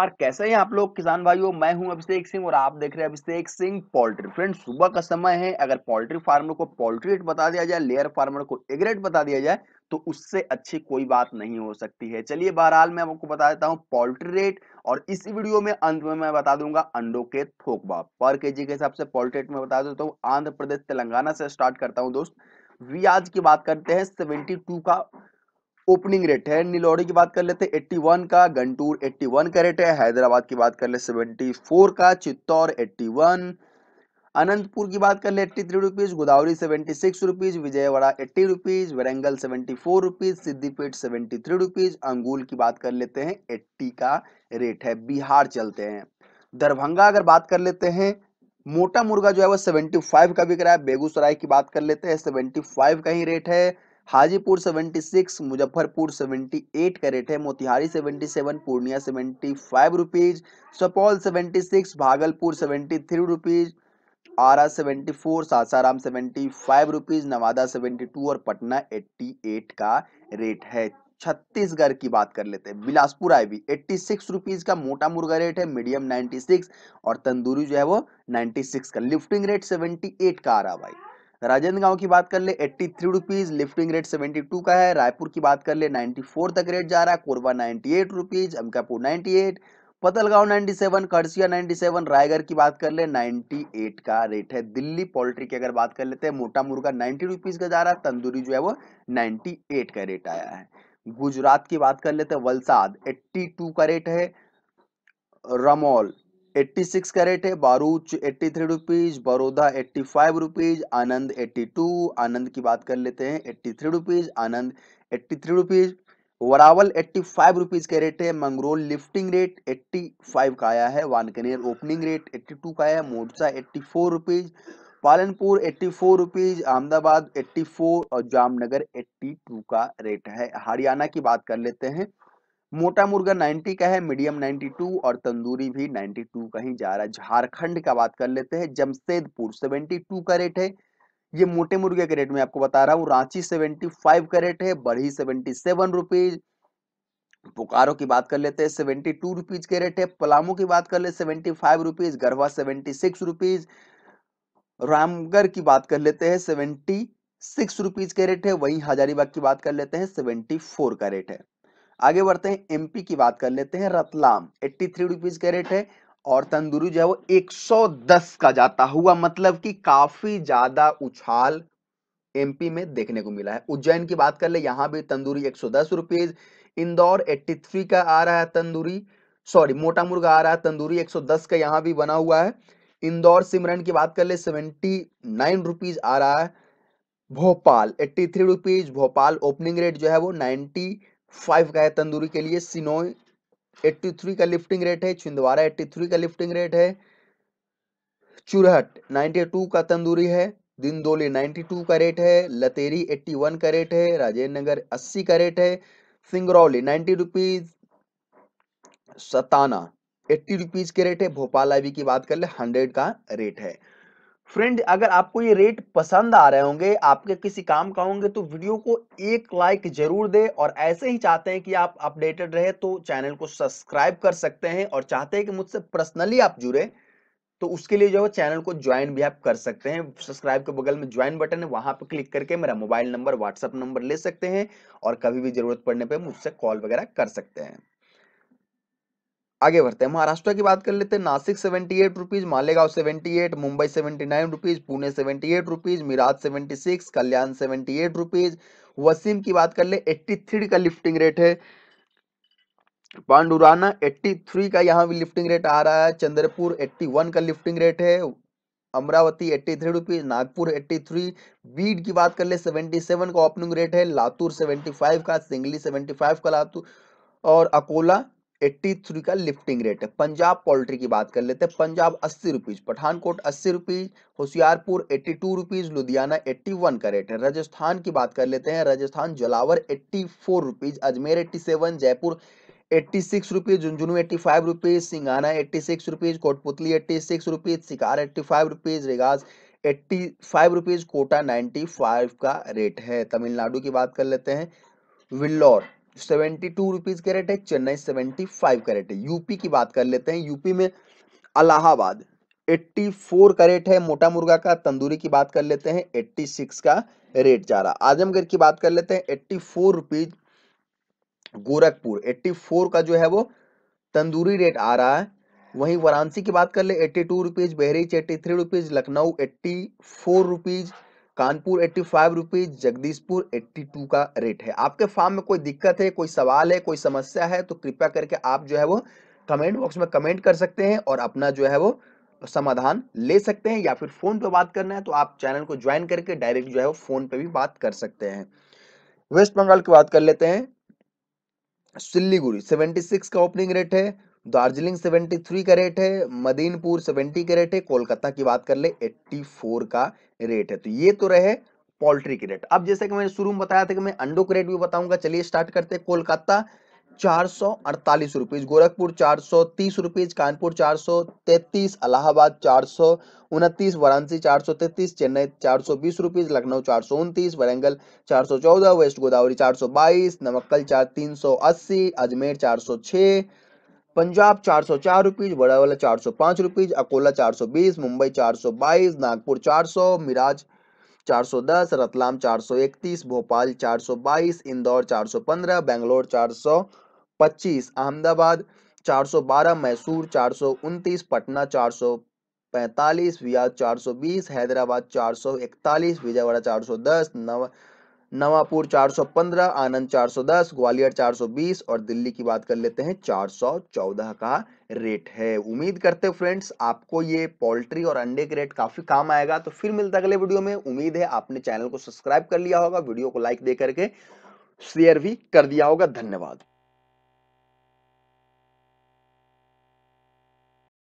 नमस्कार कैसे हैं आप लोग किसान भाइयों मैं हूं अभिषेक सिंह और आप देख रहे हैं अभिषेक सिंह पोल्ट्री फ्रेंड सुबह का समय है अगर पोल्ट्री फार्मर को पोल्ट्री रेट बता दिया जाए लेयर फार्मर को एग रेट बता दिया जाए तो उससे अच्छी कोई बात नहीं हो सकती है चलिए बहरहाल मैं आपको बता देता हूँ पोल्ट्री रेट और इस वीडियो में अंत में मैं बता दूंगा अंडो के थोक भाव पर के के हिसाब से पोल्ट्री रेट में बता देता हूँ आंध्र प्रदेश तेलंगाना से स्टार्ट करता हूँ दोस्त वी आज की बात करते हैं सेवेंटी का ओपनिंग रेट है नीलोड़ी की बात कर लेते हैं वन का गंटूर एट्टी वन का रेट है हैदराबाद की बात कर ले सेवेंटी फोर का चित्तौर एट्टी वन अनंतपुर की बात कर ले eighty three rupees Godavari seventy six rupees Vijayawada eighty rupees Warangal seventy four rupees Siddipet seventy three rupees Angul की बात कर लेते हैं एट्टी का रेट है बिहार चलते हैं दरभंगा अगर बात कर लेते हैं मोटा मुर्गा जो है वो सेवेंटी फाइव का बिक रहा है बेगूसराय की बात कर लेते हैं सेवेंटी फाइव का ही रेट है हाजीपुर 76 मुजफ्फरपुर 78 का रेट है Motihari 77 Purnia 75 rupees Supaul six Bhagalpur 73 rupees Arrah four Sasaram 75 rupees Nawada 72 और पटना 88 का रेट है छत्तीसगढ़ की बात कर लेते हैं बिलासपुर आई भी एट्टी सिक्स रुपीज का मोटा मुर्गा रेट है मीडियम 96 और तंदूरी जो है वो 96 का लिफ्टिंग रेट 78 का आ रहा भाई राजेंद्र गांव की बात कर ले 83 three rupees lifting rate seventy two का है रायपुर की बात कर ले नाइन्टी तक रेट जा रहा है Korba ninety eight rupees Ambikapur ninety eight Pathalgaon 97, Kharsia Raigarh की बात कर ले 98 का रेट है दिल्ली पोल्ट्री की अगर बात कर लेते हैं मोटा मुर्गा नाइन्टी रुपीज का जा रहा है तंदूरी जो है वो 98 का रेट आया है गुजरात की बात कर लेते हैं वलसाद एट्टी का रेट है रमौल एट्टी सिक्स कैरेट है Bharuch eighty three rupees Baroda eighty five rupees Anand eighty two Anand की बात कर लेते हैं eighty three rupees Anand eighty three rupees Veraval eighty five rupees का रेट है Mangrol lifting rate eighty five का आया है Wankaner opening rate eighty two का आया है Morbi eighty four rupees Palanpur eighty four rupees Ahmedabad eighty four और जामनगर एट्टी टू का रेट है हरियाणा की बात कर लेते हैं मोटा मुर्गा 90 का है मीडियम 92 और तंदूरी भी 92 कहीं जा रहा है झारखंड का बात कर लेते हैं जमशेदपुर 72 का रेट है ये मोटे मुर्गे के रेट में आपको बता रहा हूँ रांची 75 का रेट है बढ़ी 77 रुपीज बोकारो की बात कर लेते हैं सेवेंटी टू रुपीज के रेट है पलामू की बात कर ले seventy five rupees Garhwa seventy six rupees Ramgarh की बात कर लेते हैं सेवेंटी सिक्स रुपीज के रेट है वही हजारीबाग की बात कर लेते हैं सेवेंटी फोर का रेट है आगे बढ़ते हैं एमपी की बात कर लेते हैं Ratlam eighty three rupees rate है और तंदूरी जो है वो 110 का जाता हुआ मतलब कि काफी ज्यादा उछाल एमपी में देखने को मिला है उज्जैन की बात कर ले यहाँ भी तंदूरी एक सौ इंदौर एट्टी का आ रहा है तंदूरी सॉरी मोटा मुर्गा आ रहा है तंदूरी एक का यहाँ भी बना हुआ है इंदौर सिमरन की बात कर ले सेवेंटी नाइन रुपीज आ रहा है Bhopal eighty three rupees Bhopal opening rate जो है वो नाइन्टी फाइव का है तंदूरी के लिए सिनोई एट्टी थ्री का लिफ्टिंग रेट है छिंदवाड़ा एट्टी थ्री का लिफ्टिंग रेट है चुरहट नाइन्टी टू का तंदूरी है दिनदोली नाइन्टी टू का रेट है लतेरी एट्टी वन का रेट है राजेंद्र नगर अस्सी का रेट है Singrauli ninety rupees Satna eighty rupees के रेट है भोपाल आईवी की बात कर ले हंड्रेड का रेट है फ्रेंड अगर आपको ये रेट पसंद आ रहे होंगे आपके किसी काम का होंगे तो वीडियो को एक लाइक जरूर दे और ऐसे ही चाहते हैं कि आप अपडेटेड रहे तो चैनल को सब्सक्राइब कर सकते हैं और चाहते हैं कि मुझसे पर्सनली आप जुड़े तो उसके लिए जो है चैनल को ज्वाइन भी आप कर सकते हैं सब्सक्राइब के बगल में ज्वाइन बटन है वहां पर क्लिक करके मेरा मोबाइल नंबर व्हाट्सअप नंबर ले सकते हैं और कभी भी जरूरत पड़ने पर मुझसे कॉल वगैरह कर सकते हैं आगे बढ़ते हैं महाराष्ट्र की बात कर लेते हैं Nashik seventy eight rupees Malegaon seventy eight Mumbai seventy nine rupees Pune seventy eight rupees Miraj seventy six Kalyan seventy eight rupees Washim की बात कर ले एट्टी थ्री का लिफ्टिंग रेट है पांडुराना एट्टी थ्री का यहाँ भी लिफ्टिंग रेट आ रहा है चंद्रपुर एट्टी वन का लिफ्टिंग रेट है Amravati eighty three rupees Nagpur eighty three Beed की बात कर ले सेवेंटी सेवन का ओपनिंग रेट है लातूर सेवेंटी फाइव का सिंगली सेवेंटी फाइव का लातूर और अकोला 83 का लिफ्टिंग रेट है पंजाब पोल्ट्री की बात कर लेते हैं पंजाब अस्सी रुपीज़ पठानकोट अस्सी rupees Hoshiarpur eighty two rupees Ludhiana eighty one का रेट है राजस्थान की बात कर लेते हैं Rajasthan Jhalawar eighty four rupees Ajmer eighty seven Jaipur eighty six rupees Jhunjhunu eighty five rupees Singhana eighty six rupees Kotputli eighty six rupees Sikar eighty five rupees रेगाज eighty five rupees Kota ninety five का rate है तमिलनाडु की बात कर लेते हैं Vellore seventy two rupees rate है चेन्नई सेवेंटी फाइव रेट है यूपी की बात कर लेते हैं यूपी में अलाहाबाद एट्टी फोर का रेट है मोटा मुर्गा का तंदूरी की बात कर लेते हैं एट्टी सिक्स का रेट जा रहा आजमगढ़ की बात कर लेते हैं eighty four rupees Gorakhpur eighty four का जो है वो तंदूरी रेट आ रहा है वहीं वाराणसी की बात कर ले eighty two rupees Bahraich eighty three rupees Lucknow eighty four rupees Kanpur eighty five rupees Jagdishpur eighty two का रेट है आपके फार्म में कोई दिक्कत है कोई सवाल है कोई समस्या है तो कृपया करके आप जो है वो कमेंट बॉक्स में कमेंट कर सकते हैं और अपना जो है वो समाधान ले सकते हैं या फिर फोन पे बात करना है तो आप चैनल को ज्वाइन करके डायरेक्ट जो है वो फोन पे भी बात कर सकते हैं वेस्ट बंगाल की बात कर लेते हैं सिल्लीगुड़ी सेवेंटी का ओपनिंग रेट है दार्जिलिंग 73 का रेट है मदीनपुर 70 का रेट है कोलकाता की बात कर ले 84 का रेट है तो ये तो रहे पोल्ट्री के रेट अब जैसे कि मैंने शुरू में बताया था कि मैं अंडों के रेट भी बताऊंगा चलिए स्टार्ट करते हैं कोलकाता चार सौ अड़तालीस रुपीज गोरखपुर चार सौ तीस रुपीज कानपुर चार सौ तैतीस इलाहाबाद चार सौ उनतीस वाराणसी चार सौ तैतीस चेन्नई चार सौ बीस रुपीज लखनऊ चार सौ उनतीस वरंगल चार सौ चौदह वेस्ट गोदावरी चार सौ बाईस नमक्कल चार तीन सौ अस्सी अजमेर चार सौ छह पंजाब चार सौ चार रुपीज वाला चार सौ पांच रुपीज अकोला चार सौ बीस मुंबई चार सौ बाईस नागपुर चार सौ मिराज चार सौ दस रतलाम चार सौ इकतीस भोपाल चार सौ बाईस इंदौर चार सौ पंद्रह बेंगलोर चार सौ पच्चीस अहमदाबाद चार सौ बारह मैसूर चार सौ उनतीस पटना चार सौ पैंतालीस रियाज चार सौ बीस हैदराबाद चार सौ इकतालीस विजयवाड़ा चार सौ दस नव नवापुर 415, आनंद 410, ग्वालियर 420 और दिल्ली की बात कर लेते हैं 414 का रेट है उम्मीद करते फ्रेंड्स आपको ये पोल्ट्री और अंडे के रेट काफी काम आएगा तो फिर मिलता है अगले वीडियो में उम्मीद है आपने चैनल को सब्सक्राइब कर लिया होगा वीडियो को लाइक दे करके शेयर भी कर दिया होगा धन्यवाद